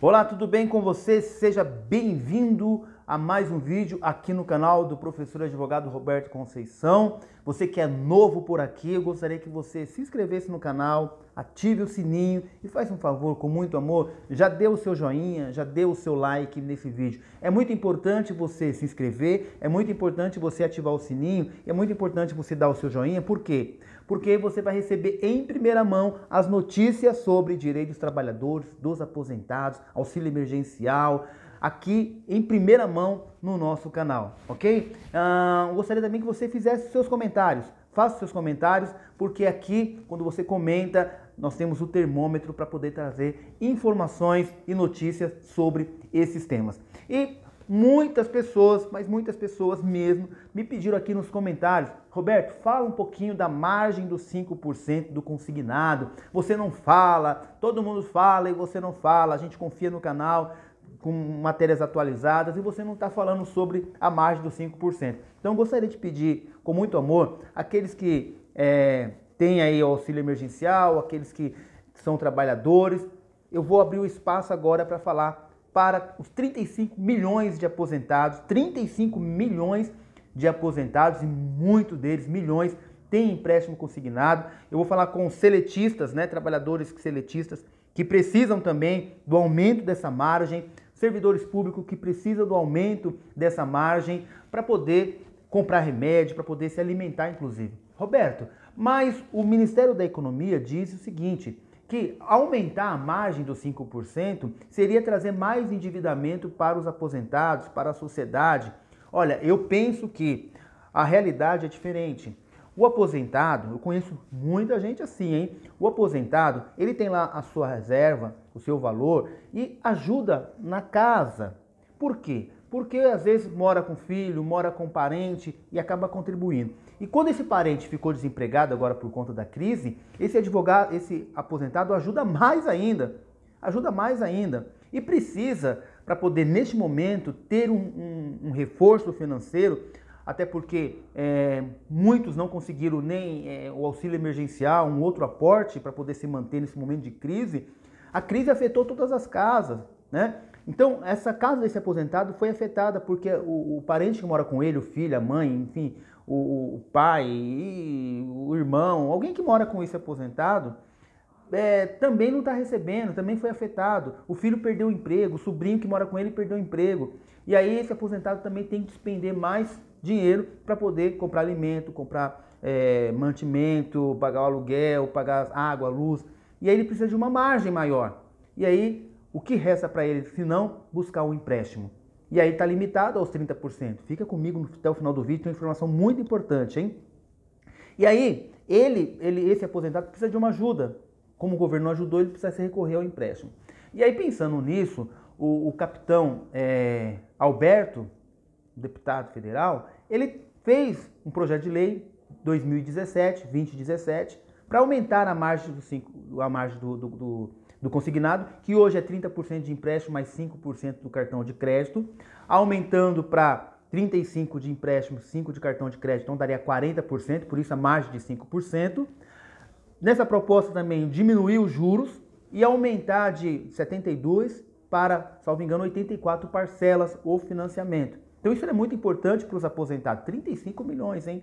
Olá, tudo bem com você? Seja bem-vindo a mais um vídeo aqui no canal do professor advogado Roberto Conceição. Você que é novo por aqui, eu gostaria que você se inscrevesse no canal, ative o sininho e faça um favor com muito amor, já dê o seu joinha, já dê o seu like nesse vídeo. É muito importante você se inscrever, é muito importante você ativar o sininho, é muito importante você dar o seu joinha, por quê? Porque você vai receber em primeira mão as notícias sobre direitos dos trabalhadores, dos aposentados, auxílio emergencial, aqui em primeira mão no nosso canal, ok? Ah, gostaria também que você fizesse seus comentários. Faça seus comentários, porque aqui, quando você comenta, nós temos o termômetro para poder trazer informações e notícias sobre esses temas. E muitas pessoas, mas muitas pessoas mesmo, me pediram aqui nos comentários, Roberto, fala um pouquinho da margem dos 5% do consignado. Você não fala, todo mundo fala e você não fala, a gente confia no canal com matérias atualizadas e você não está falando sobre a margem dos 5%. Então gostaria de pedir com muito amor aqueles que é, têm aí auxílio emergencial, aqueles que são trabalhadores. Eu vou abrir o espaço agora para falar para os 35 milhões de aposentados, 35 milhões de aposentados e muito deles, milhões, têm empréstimo consignado. Eu vou falar com seletistas, né, trabalhadores seletistas que precisam também do aumento dessa margem, servidores públicos que precisam do aumento dessa margem para poder comprar remédio, para poder se alimentar, inclusive. Roberto, mas o Ministério da Economia disse o seguinte, que aumentar a margem dos 5% seria trazer mais endividamento para os aposentados, para a sociedade. Olha, eu penso que a realidade é diferente. O aposentado, eu conheço muita gente assim, hein? O aposentado, ele tem lá a sua reserva, o seu valor e ajuda na casa. Por quê? Porque às vezes mora com filho, mora com parente e acaba contribuindo. E quando esse parente ficou desempregado agora por conta da crise, esse advogado, esse aposentado ajuda mais ainda. Ajuda mais ainda. E precisa, para poder neste momento ter um, um, um reforço financeiro, até porque é, muitos não conseguiram nem é, o auxílio emergencial, um outro aporte para poder se manter nesse momento de crise. A crise afetou todas as casas, né? Então, essa casa desse aposentado foi afetada porque o, o parente que mora com ele, o filho, a mãe, enfim, o, o pai, o irmão, alguém que mora com esse aposentado, é, também não está recebendo, também foi afetado. O filho perdeu o emprego, o sobrinho que mora com ele perdeu o emprego. E aí esse aposentado também tem que despender mais dinheiro para poder comprar alimento, comprar é, mantimento, pagar o aluguel, pagar água, luz. E aí ele precisa de uma margem maior. E aí o que resta para ele, se não buscar um empréstimo? E aí está limitado aos 30%. Fica comigo até o final do vídeo, tem uma informação muito importante, hein? E aí, ele, ele, esse aposentado precisa de uma ajuda. Como o governo não ajudou, ele precisa se recorrer ao empréstimo. E aí, pensando nisso, o, o capitão é, Alberto, deputado federal, ele fez um projeto de lei 2017, 2017, para aumentar a margem do, cinco, a margem do, do, do, do consignado, que hoje é 30% de empréstimo mais 5% do cartão de crédito, aumentando para 35 de empréstimo, 5 de cartão de crédito, então daria 40%, por isso a margem de 5%. Nessa proposta também diminuir os juros e aumentar de 72 para, salvo engano, 84 parcelas o financiamento. Então isso é muito importante para os aposentados, 35 milhões, hein?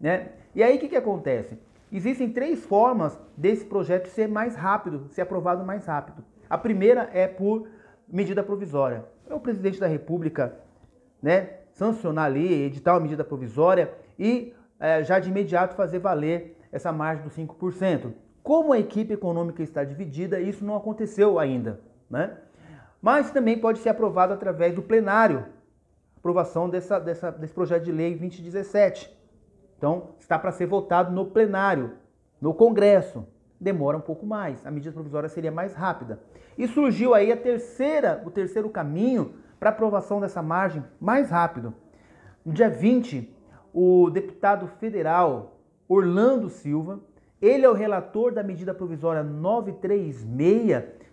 Né? E aí o que, que acontece? Existem três formas desse projeto ser mais rápido, ser aprovado mais rápido. A primeira é por medida provisória. É o presidente da República, né, sancionar ali, editar uma medida provisória e é, já de imediato fazer valer essa margem dos 5%. Como a equipe econômica está dividida, isso não aconteceu ainda, né? Mas também pode ser aprovado através do plenário, aprovação dessa, dessa, desse projeto de lei 2017. Então, está para ser votado no plenário, no Congresso. Demora um pouco mais, a medida provisória seria mais rápida. E surgiu aí a terceira, o terceiro caminho para aprovação dessa margem mais rápido. No dia 20, o deputado federal Orlando Silva, ele é o relator da medida provisória 936,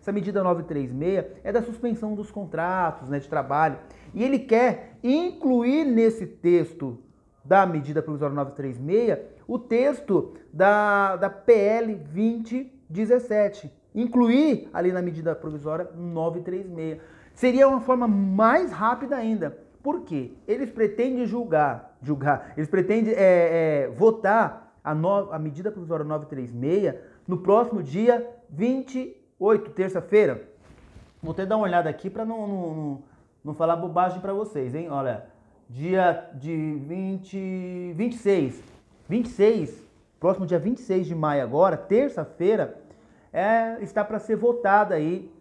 essa medida 936 é da suspensão dos contratos né, de trabalho. E ele quer incluir nesse texto da medida provisória 936 o texto da, da PL 2017. Incluir ali na medida provisória 936. Seria uma forma mais rápida ainda. Por quê? Eles pretendem julgar, julgar, eles pretendem é, é, votar a, no, a medida provisória 936 no próximo dia 20 8, terça-feira. Vou até dar uma olhada aqui para não, não, não, falar bobagem para vocês, hein? Olha, dia de 20, 26, 26, próximo dia 26 de maio agora, terça-feira, é, está para ser votada aí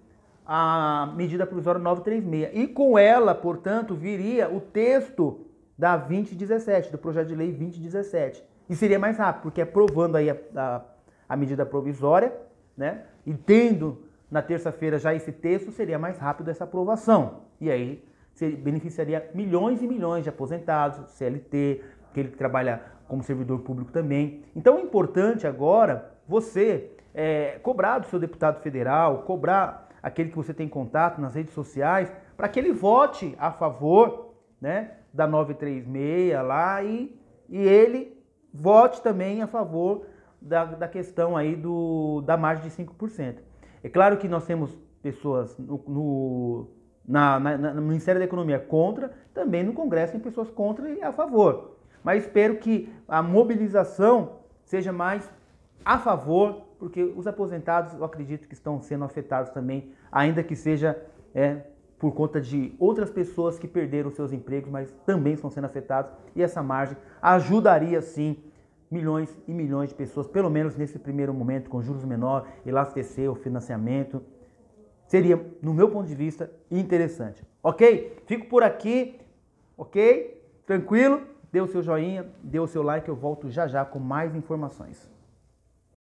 a medida provisória 936. E com ela, portanto, viria o texto da 2017, do projeto de lei 2017. E seria mais rápido, porque aprovando é aí a, a, a medida provisória, né? e tendo na terça-feira já esse texto, seria mais rápido essa aprovação. E aí beneficiaria milhões e milhões de aposentados, CLT, aquele que trabalha como servidor público também. Então é importante agora você é, cobrar do seu deputado federal, cobrar aquele que você tem contato nas redes sociais, para que ele vote a favor né, da 936 lá e, e ele vote também a favor da, da questão aí do, da margem de 5%. É claro que nós temos pessoas no, no, na, na, no Ministério da Economia contra, também no Congresso tem pessoas contra e a favor. Mas espero que a mobilização seja mais a favor, porque os aposentados eu acredito que estão sendo afetados também, ainda que seja é, por conta de outras pessoas que perderam seus empregos, mas também estão sendo afetados, e essa margem ajudaria sim milhões e milhões de pessoas, pelo menos nesse primeiro momento, com juros menor, elastecer o financiamento. Seria, no meu ponto de vista, interessante. Ok? Fico por aqui, ok? Tranquilo? Dê o seu joinha, dê o seu like, eu volto já já com mais informações.